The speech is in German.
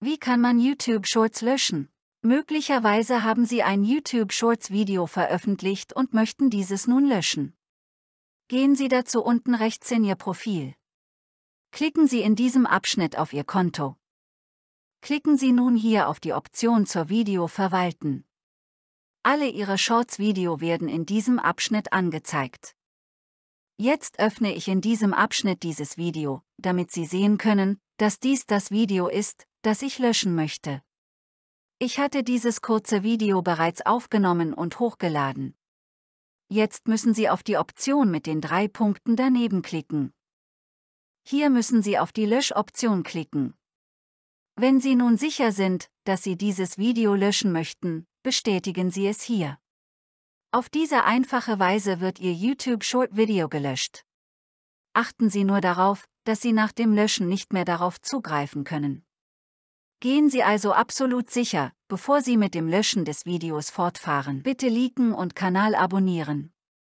Wie kann man YouTube Shorts löschen? Möglicherweise haben Sie ein YouTube Shorts Video veröffentlicht und möchten dieses nun löschen. Gehen Sie dazu unten rechts in Ihr Profil. Klicken Sie in diesem Abschnitt auf Ihr Konto. Klicken Sie nun hier auf die Option zur Video verwalten. Alle Ihre Shorts-Video werden in diesem Abschnitt angezeigt. Jetzt öffne ich in diesem Abschnitt dieses Video, damit Sie sehen können, dass dies das Video ist, das ich löschen möchte. Ich hatte dieses kurze Video bereits aufgenommen und hochgeladen. Jetzt müssen Sie auf die Option mit den drei Punkten daneben klicken. Hier müssen Sie auf die Löschoption klicken. Wenn Sie nun sicher sind, dass Sie dieses Video löschen möchten, bestätigen Sie es hier. Auf diese einfache Weise wird Ihr YouTube Short Video gelöscht achten Sie nur darauf, dass Sie nach dem Löschen nicht mehr darauf zugreifen können. Gehen Sie also absolut sicher, bevor Sie mit dem Löschen des Videos fortfahren. Bitte liken und Kanal abonnieren.